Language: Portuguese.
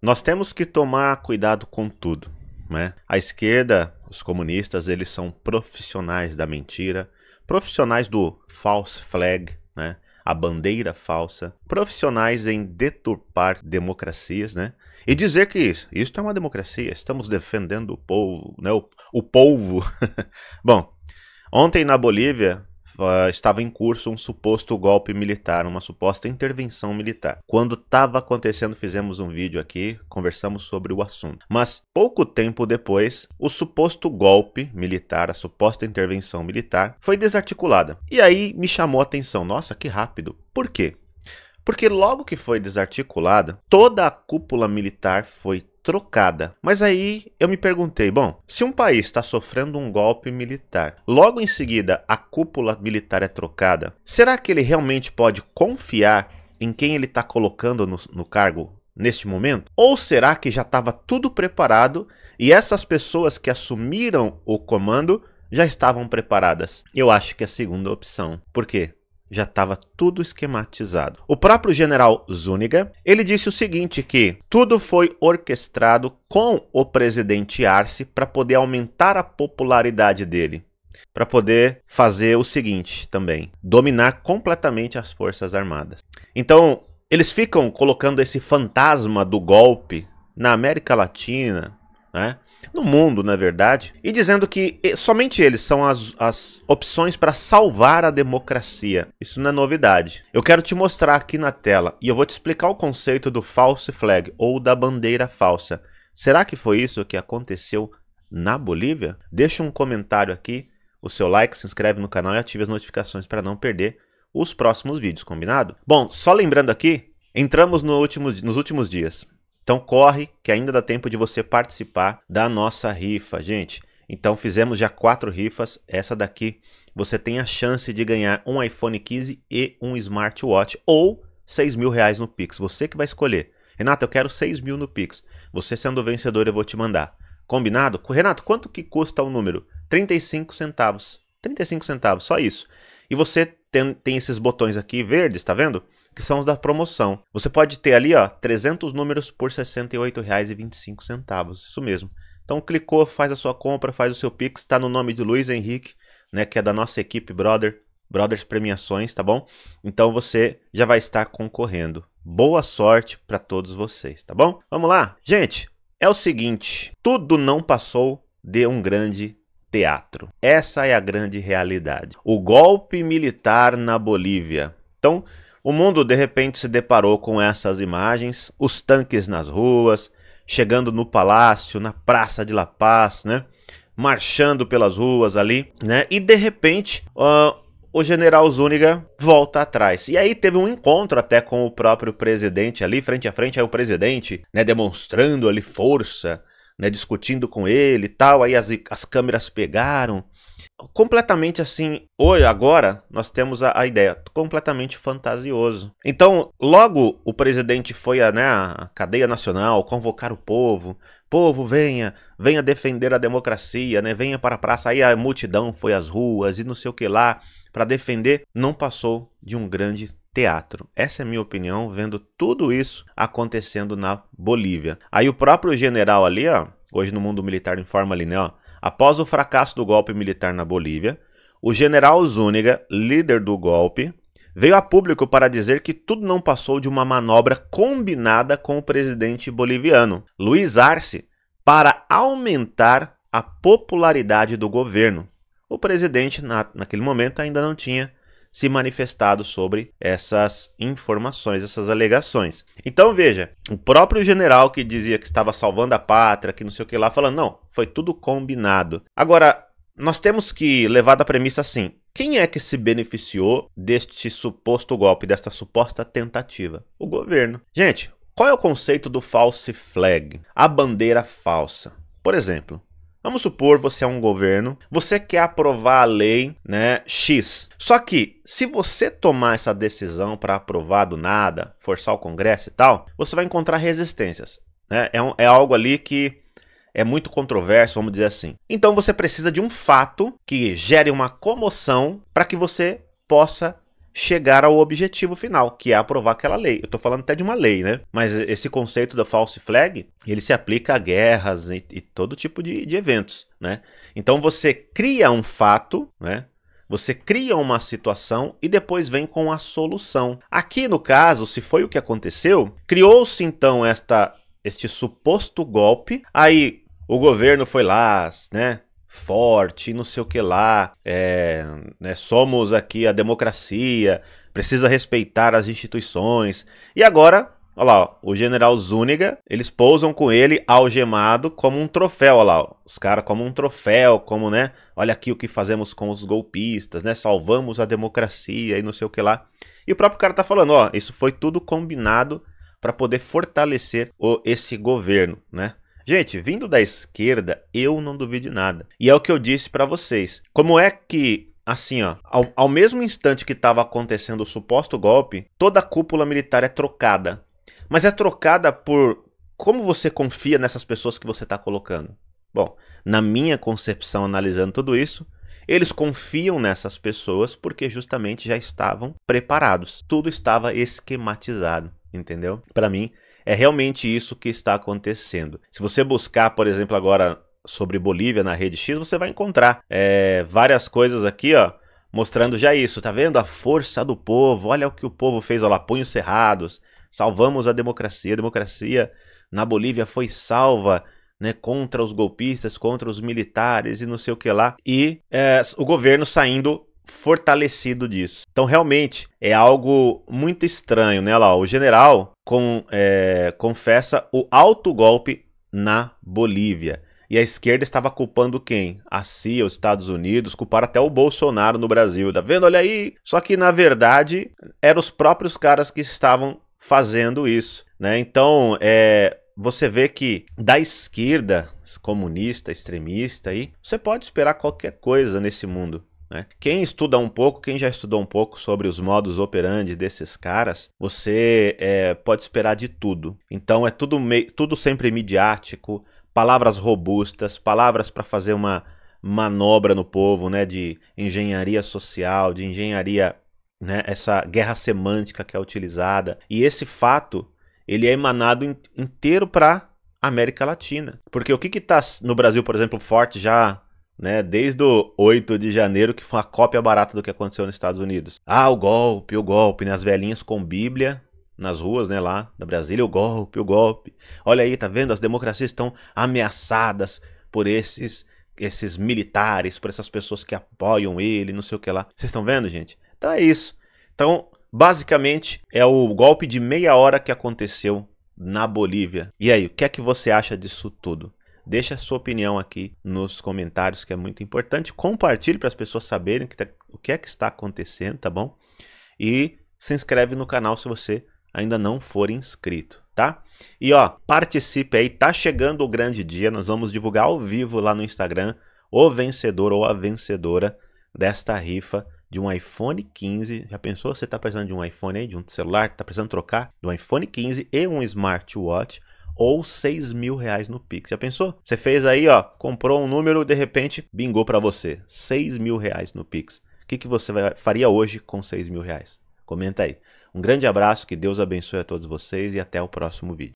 Nós temos que tomar cuidado com tudo, né? A esquerda, os comunistas, eles são profissionais da mentira, profissionais do false flag, né? A bandeira falsa, profissionais em deturpar democracias, né? E dizer que isso, isso é uma democracia, estamos defendendo o povo, né? O, o povo. Bom, ontem na Bolívia, estava em curso um suposto golpe militar, uma suposta intervenção militar. Quando estava acontecendo, fizemos um vídeo aqui, conversamos sobre o assunto. Mas pouco tempo depois, o suposto golpe militar, a suposta intervenção militar, foi desarticulada. E aí me chamou a atenção, nossa, que rápido. Por quê? Porque logo que foi desarticulada, toda a cúpula militar foi trocada. Mas aí eu me perguntei, bom, se um país está sofrendo um golpe militar, logo em seguida a cúpula militar é trocada, será que ele realmente pode confiar em quem ele está colocando no, no cargo neste momento? Ou será que já estava tudo preparado e essas pessoas que assumiram o comando já estavam preparadas? Eu acho que é a segunda opção. Por quê? já estava tudo esquematizado. O próprio general Zúñiga, ele disse o seguinte que tudo foi orquestrado com o presidente Arce para poder aumentar a popularidade dele, para poder fazer o seguinte também, dominar completamente as forças armadas. Então, eles ficam colocando esse fantasma do golpe na América Latina, né? no mundo, na é verdade, e dizendo que eh, somente eles são as, as opções para salvar a democracia. Isso não é novidade. Eu quero te mostrar aqui na tela e eu vou te explicar o conceito do false flag ou da bandeira falsa. Será que foi isso que aconteceu na Bolívia? Deixa um comentário aqui, o seu like, se inscreve no canal e ative as notificações para não perder os próximos vídeos, combinado? Bom, só lembrando aqui, entramos no último, nos últimos dias. Então corre que ainda dá tempo de você participar da nossa rifa, gente. Então fizemos já quatro rifas, essa daqui você tem a chance de ganhar um iPhone 15 e um smartwatch ou 6 mil reais no Pix, você que vai escolher. Renato, eu quero 6 mil no Pix. Você sendo vencedor, eu vou te mandar. Combinado? Renato, quanto que custa o número? 35 centavos. 35 centavos, só isso. E você tem, tem esses botões aqui verdes, tá vendo? que são os da promoção. Você pode ter ali, ó, 300 números por R$ 68,25. Isso mesmo. Então clicou, faz a sua compra, faz o seu Pix, está no nome de Luiz Henrique, né, que é da nossa equipe Brother, Brothers Premiações, tá bom? Então você já vai estar concorrendo. Boa sorte para todos vocês, tá bom? Vamos lá. Gente, é o seguinte, tudo não passou de um grande teatro. Essa é a grande realidade. O golpe militar na Bolívia. Então, o mundo de repente se deparou com essas imagens, os tanques nas ruas, chegando no palácio, na Praça de La Paz, né? Marchando pelas ruas ali, né? E de repente, uh, o general Zúñiga volta atrás. E aí teve um encontro até com o próprio presidente ali, frente a frente, aí o presidente, né, demonstrando ali força, né, discutindo com ele e tal. Aí as, as câmeras pegaram, completamente assim, hoje, agora, nós temos a, a, ideia, completamente fantasioso. Então, logo o presidente foi a, né, a cadeia nacional convocar o povo. Povo, venha, venha defender a democracia, né? Venha para a praça. Aí a multidão foi às ruas e não sei o que lá para defender. Não passou de um grande teatro. Essa é minha opinião, vendo tudo isso acontecendo na Bolívia. Aí o próprio general ali, ó, hoje no mundo militar informa ali, né, ó, Após o fracasso do golpe militar na Bolívia, o general Zúñiga, líder do golpe, veio a público para dizer que tudo não passou de uma manobra combinada com o presidente boliviano, Luiz Arce, para aumentar a popularidade do governo. O presidente, na, naquele momento, ainda não tinha se manifestado sobre essas informações, essas alegações. Então veja, o próprio general que dizia que estava salvando a pátria, que não sei o que lá, falando, não, foi tudo combinado. Agora, nós temos que levar da premissa assim: quem é que se beneficiou deste suposto golpe, desta suposta tentativa? O governo. Gente, qual é o conceito do false flag? A bandeira falsa. Por exemplo, Vamos supor você é um governo, você quer aprovar a lei, né, X. Só que se você tomar essa decisão para aprovar do nada, forçar o Congresso e tal, você vai encontrar resistências, né? É, um, é algo ali que é muito controverso, vamos dizer assim. Então você precisa de um fato que gere uma comoção para que você possa chegar ao objetivo final, que é aprovar aquela lei. Eu estou falando até de uma lei, né? Mas esse conceito da false flag, ele se aplica a guerras e, e todo tipo de, de eventos, né? Então você cria um fato, né? Você cria uma situação e depois vem com a solução. Aqui no caso, se foi o que aconteceu, criou-se então esta este suposto golpe. Aí o governo foi lá, né? forte, não sei o que lá, é, né, somos aqui a democracia, precisa respeitar as instituições. E agora, olha lá, ó, o general Zúñiga, eles pousam com ele algemado como um troféu, olha lá, ó, os caras como um troféu, como, né, olha aqui o que fazemos com os golpistas, né, salvamos a democracia e não sei o que lá. E o próprio cara tá falando, ó, isso foi tudo combinado para poder fortalecer o, esse governo, né? Gente, vindo da esquerda, eu não duvido de nada. E é o que eu disse para vocês. Como é que assim, ó, ao, ao mesmo instante que estava acontecendo o suposto golpe, toda a cúpula militar é trocada. Mas é trocada por como você confia nessas pessoas que você está colocando. Bom, na minha concepção, analisando tudo isso, eles confiam nessas pessoas porque justamente já estavam preparados. Tudo estava esquematizado, entendeu? Para mim, é realmente isso que está acontecendo. Se você buscar, por exemplo, agora sobre Bolívia na rede X, você vai encontrar é, várias coisas aqui, ó, mostrando já isso. Tá vendo a força do povo? Olha o que o povo fez, olha lá, punhos cerrados. Salvamos a democracia. A democracia na Bolívia foi salva. Né, contra os golpistas, contra os militares e não sei o que lá. E é, o governo saindo fortalecido disso. Então, realmente, é algo muito estranho, né? Olha lá, o general com, é, confessa o alto golpe na Bolívia. E a esquerda estava culpando quem? A CIA, os Estados Unidos, culpar até o Bolsonaro no Brasil. Tá vendo? Olha aí. Só que, na verdade, eram os próprios caras que estavam fazendo isso. Né? Então, é, você vê que da esquerda, comunista, extremista, aí, você pode esperar qualquer coisa nesse mundo. Né? Quem estuda um pouco, quem já estudou um pouco sobre os modos operandi desses caras, você é, pode esperar de tudo. Então é tudo, tudo sempre midiático, palavras robustas, palavras para fazer uma manobra no povo, né, de engenharia social, de engenharia, né, essa guerra semântica que é utilizada. E esse fato, ele é emanado inteiro para América Latina. Porque o que está no Brasil, por exemplo, forte já né? Desde o 8 de janeiro, que foi uma cópia barata do que aconteceu nos Estados Unidos. Ah, o golpe, o golpe, né? As velhinhas com Bíblia nas ruas, né, lá da Brasília, o golpe, o golpe. Olha aí, tá vendo? As democracias estão ameaçadas por esses esses militares, por essas pessoas que apoiam ele, não sei o que lá. Vocês estão vendo, gente? Então é isso. Então, basicamente, é o golpe de meia hora que aconteceu na Bolívia. E aí, o que é que você acha disso tudo? Deixa a sua opinião aqui nos comentários, que é muito importante. Compartilhe para as pessoas saberem que tá, o que é que está acontecendo, tá bom? E se inscreve no canal se você ainda não for inscrito, tá? E ó, participe aí, tá chegando o grande dia, nós vamos divulgar ao vivo lá no Instagram o vencedor ou a vencedora desta rifa de um iPhone 15. Já pensou? Você está precisando de um iPhone aí, de um celular, está precisando trocar? Do um iPhone 15 e um smartwatch ou 6 mil reais no Pix. Já pensou? Você fez aí, ó, comprou um número, de repente, bingou para você. 6 mil reais no Pix. O que, que você vai, faria hoje com 6 mil reais? Comenta aí. Um grande abraço, que Deus abençoe a todos vocês e até o próximo vídeo.